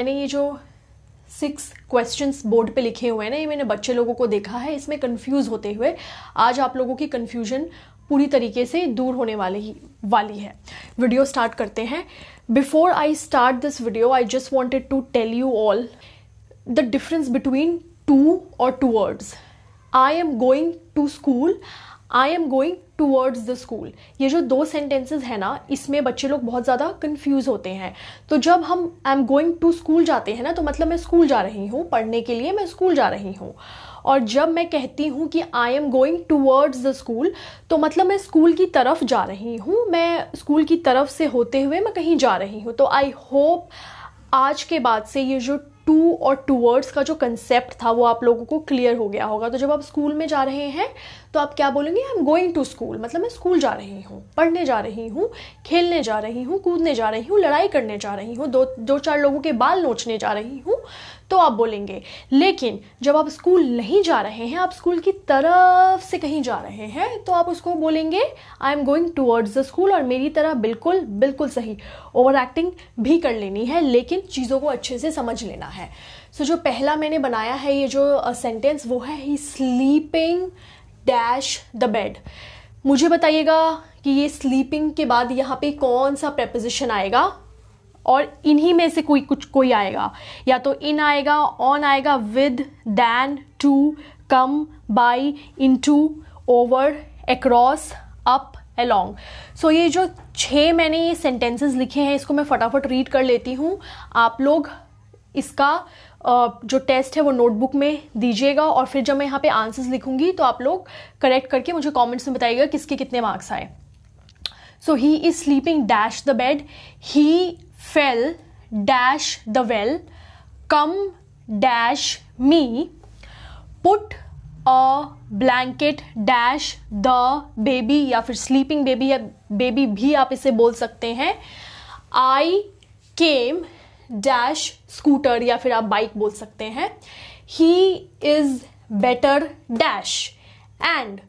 मैंने ये जो सिक्स क्वेश्चंस बोर्ड पे लिखे हुए हैं ना ये मैंने बच्चे लोगों को देखा है इसमें कंफ्यूज होते हुए आज आप लोगों की कंफ्यूजन पूरी तरीके से दूर होने वाली ही वाली है वीडियो स्टार्ट करते हैं before I start this video I just wanted to tell you all the difference between to और towards I am going to school I am going towards the school ये जो दो sentences है ना इसमें बच्चे लोग बहुत ज़्यादा कन्फ्यूज़ होते हैं तो जब हम I am going to school जाते हैं ना तो मतलब मैं स्कूल जा रही हूँ पढ़ने के लिए मैं स्कूल जा रही हूँ और जब मैं कहती हूँ कि I am going towards the school तो मतलब मैं स्कूल की तरफ जा रही हूँ मैं स्कूल की तरफ से होते हुए मैं कहीं जा रही हूँ तो आई होप आज के बाद से ये जो टू और टूवर्ड्स का जो कंसेप्ट था वो आप लोगों को क्लियर हो गया होगा तो जब आप स्कूल में जा रहे हैं तो आप क्या बोलेंगे I am going to school मतलब मैं स्कूल जा रही हूँ पढ़ने जा रही हूँ खेलने जा रही हूँ कूदने जा रही हूँ लड़ाई करने जा रही हूँ दो दो चार लोगों के बाल नोचने जा रही हूँ तो आप बोलेंगे लेकिन जब आप स्कूल नहीं जा रहे हैं आप स्कूल की तरफ से कहीं जा रहे हैं तो आप उसको बोलेंगे I am going towards the school और मेरी तरह बिल्कुल बिल्कुल सही ओवर एक्टिंग भी कर लेनी है लेकिन चीज़ों को अच्छे से समझ लेना है सो so, जो पहला मैंने बनाया है ये जो सेंटेंस uh, वो है he sleeping dash the bed मुझे बताइएगा कि ये स्लीपिंग के बाद यहाँ पे कौन सा प्रपोजिशन आएगा और इन्हीं में से कोई कुछ कोई आएगा या तो इन आएगा ऑन आएगा with than to come by into over across up along so ये जो छः मैंने ये सेंटेंसेस लिखे हैं इसको मैं फटाफट रीड कर लेती हूँ आप लोग इसका जो टेस्ट है वो नोटबुक में दीजिएगा और फिर जब मैं यहाँ पे आंसर्स लिखूंगी तो आप लोग करेक्ट करके मुझे कमेंट्स में बताइएगा किसके कितने मार्क्स आए so he is sleeping dash the bed he fell dash the well come dash me put a blanket dash the baby या फिर स्लीपिंग बेबी या बेबी भी आप इसे बोल सकते हैं आई केम डैश स्कूटर या फिर आप बाइक बोल सकते हैं he is better dash and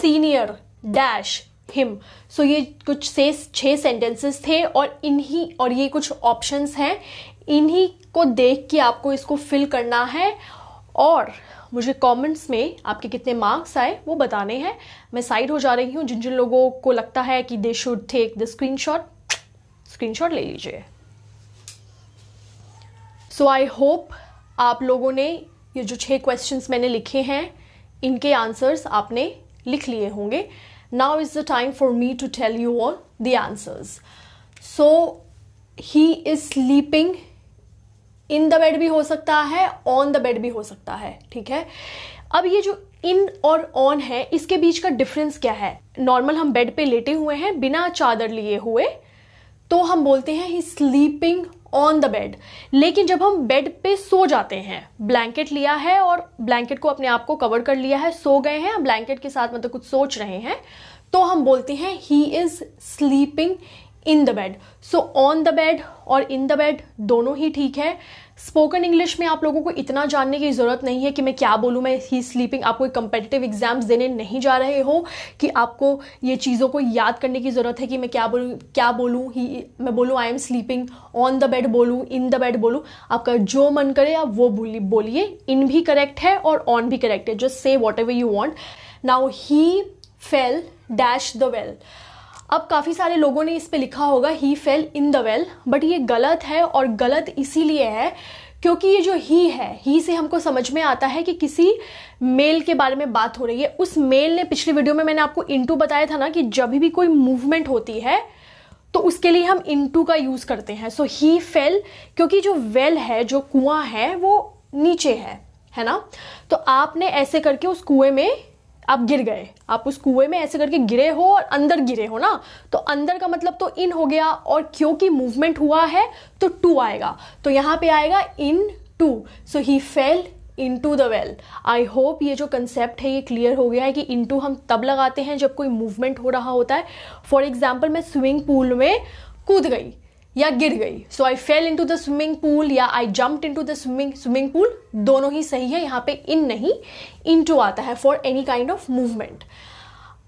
senior dash him so ये कुछ से छः सेंटेंसेस थे और इन्हीं और ये कुछ ऑप्शंस हैं इन्हीं को देख के आपको इसको फिल करना है और मुझे कमेंट्स में आपके कितने मार्क्स आए वो बताने हैं मैं साइड हो जा रही हूँ जिन जिन लोगों को लगता है कि they should take the screenshot screenshot ले लीजिए सो आई होप आप लोगों ने ये जो छह क्वेश्चंस मैंने लिखे हैं इनके आंसर्स आपने लिख लिए होंगे now is the time for me to tell you all the answers so he is sleeping in the bed भी हो सकता है ऑन द बेड भी हो सकता है ठीक है अब ये जो इन और ऑन है इसके बीच का डिफरेंस क्या है नॉर्मल हम बेड पे लेटे हुए हैं बिना चादर लिए हुए तो हम बोलते हैं he sleeping on the bed लेकिन जब हम बेड पे सो जाते हैं ब्लैंकेट लिया है और ब्लैंकेट को अपने आप को कवर कर लिया है सो गए हैं ब्लैंकेट के साथ मतलब कुछ सोच रहे हैं तो हम बोलते हैं he is sleeping in the bed so on the bed और इन द बेड दोनों ही ठीक है स्पोकन इंग्लिश में आप लोगों को इतना जानने की ज़रूरत नहीं है कि मैं क्या बोलूँ मैं ही स्लीपिंग आपको कोई एग्जाम्स देने नहीं जा रहे हो कि आपको ये चीज़ों को याद करने की ज़रूरत है कि मैं क्या बोलूँ क्या बोलूँ ही मैं बोलूँ I am sleeping on the bed बोलूँ इन द बेड बोलूँ आपका जो मन करे आप वो बोलिए इन भी करेक्ट है और ऑन भी करेक्ट है जस्ट से whatever you want now he fell dash the well अब काफ़ी सारे लोगों ने इस पर लिखा होगा he fell in the well but ये गलत है और गलत इसीलिए है क्योंकि ये जो ही है ही से हमको समझ में आता है कि किसी मेल के बारे में बात हो रही है उस मेल ने पिछली वीडियो में मैंने आपको इंटू बताया था ना कि जब भी कोई मूवमेंट होती है तो उसके लिए हम इंटू का यूज़ करते हैं सो ही फेल क्योंकि जो वेल है जो कुआं है वो नीचे है है ना तो आपने ऐसे करके उस कुएं में आप गिर गए आप उस कुएं में ऐसे करके गिरे हो और अंदर गिरे हो ना तो अंदर का मतलब तो इन हो गया और क्योंकि मूवमेंट हुआ है तो टू आएगा तो यहाँ पे आएगा into so he fell into the well I hope ये जो कंसेप्ट है ये क्लियर हो गया है कि इन टू हम तब लगाते हैं जब कोई मूवमेंट हो रहा होता है फॉर एग्जाम्पल मैं स्विमिंग पूल में कूद गई या गिर गई so I fell into the swimming pool या I jump into the swimming swimming pool दोनों ही सही है यहाँ पे इन नहीं इन टू आता है for any kind of movement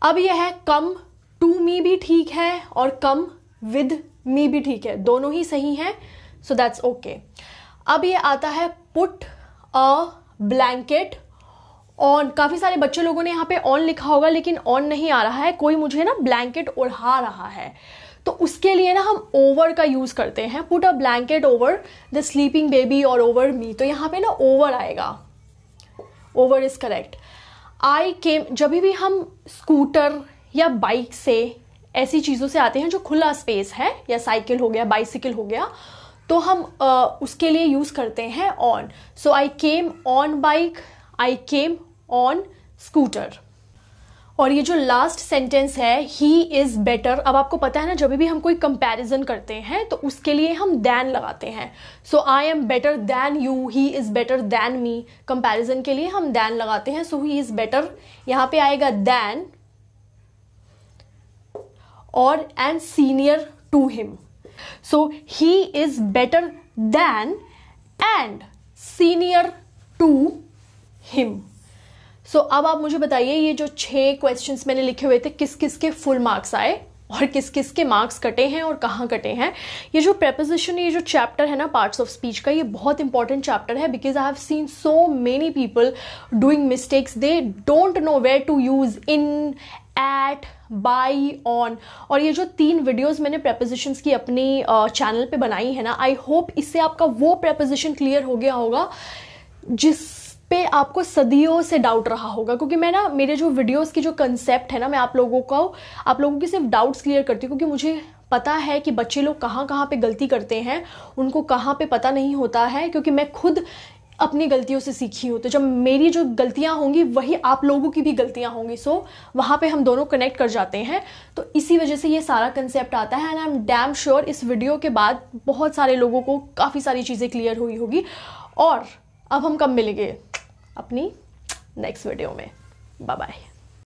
अब यह है कम टू मी भी ठीक है और कम विद मी भी ठीक है दोनों ही सही हैं सो दैट्स ओके अब ये आता है पुट अ ब्लैंकेट ऑन काफ़ी सारे बच्चे लोगों ने यहाँ पे ऑन लिखा होगा लेकिन ऑन नहीं आ रहा है कोई मुझे ना ब्लैंकेट ओढ़ा रहा है तो उसके लिए ना हम ओवर का यूज़ करते हैं put a blanket over the sleeping baby और ओवर मी तो यहाँ पे ना ओवर आएगा over is correct I came जब भी हम स्कूटर या बाइक से ऐसी चीज़ों से आते हैं जो खुला स्पेस है या साइकिल हो गया बाइसिकल हो गया तो हम आ, उसके लिए यूज़ करते हैं on so I came on bike I came on scooter और ये जो लास्ट सेंटेंस है ही इज़ बेटर अब आपको पता है ना जब भी हम कोई कंपैरिजन करते हैं तो उसके लिए हम दैन लगाते हैं so I am better than you he is better than me comparison के लिए हम दैन लगाते हैं सो ही इज़ बेटर यहां पे आएगा दैन और and senior to him so he is better than and senior to him so so, अब आप मुझे बताइए ये जो छः क्वेश्चन मैंने लिखे हुए थे किस किस के फुल मार्क्स आए और किस किस के मार्क्स कटे हैं और कहाँ कटे हैं ये जो प्रेपोजिशन ये जो चैप्टर है ना पार्ट्स ऑफ स्पीच का ये बहुत इंपॉर्टेंट चैप्टर है because I have seen so many people doing mistakes they don't know where to use in at by on और ये जो तीन वीडियोस मैंने प्रेपोजिशंस की अपनी चैनल पे बनाई है ना आई होप इससे आपका वो प्रेपोजिशन क्लियर हो गया होगा जिस पे आपको सदियों से डाउट रहा होगा क्योंकि मैं ना मेरे जो वीडियोस की जो कंसेप्ट है ना मैं आप लोगों को आप लोगों की सिर्फ डाउट्स क्लियर करती हूँ क्योंकि मुझे पता है कि बच्चे लोग कहाँ कहाँ पे गलती करते हैं उनको कहाँ पे पता नहीं होता है क्योंकि मैं खुद अपनी गलतियों से सीखी हूँ तो जब मेरी जो गलतियाँ होंगी वही आप लोगों की भी गलतियाँ होंगी सो वहाँ पे हम दोनों कनेक्ट कर जाते हैं तो इसी वजह से ये सारा कंसेप्ट आता है and I am damn sure इस वीडियो के बाद बहुत सारे लोगों को काफ़ी सारी चीज़ें क्लियर हुई होगी और अब हम कब मिलेंगे अपनी नेक्स्ट वीडियो में बाय बाय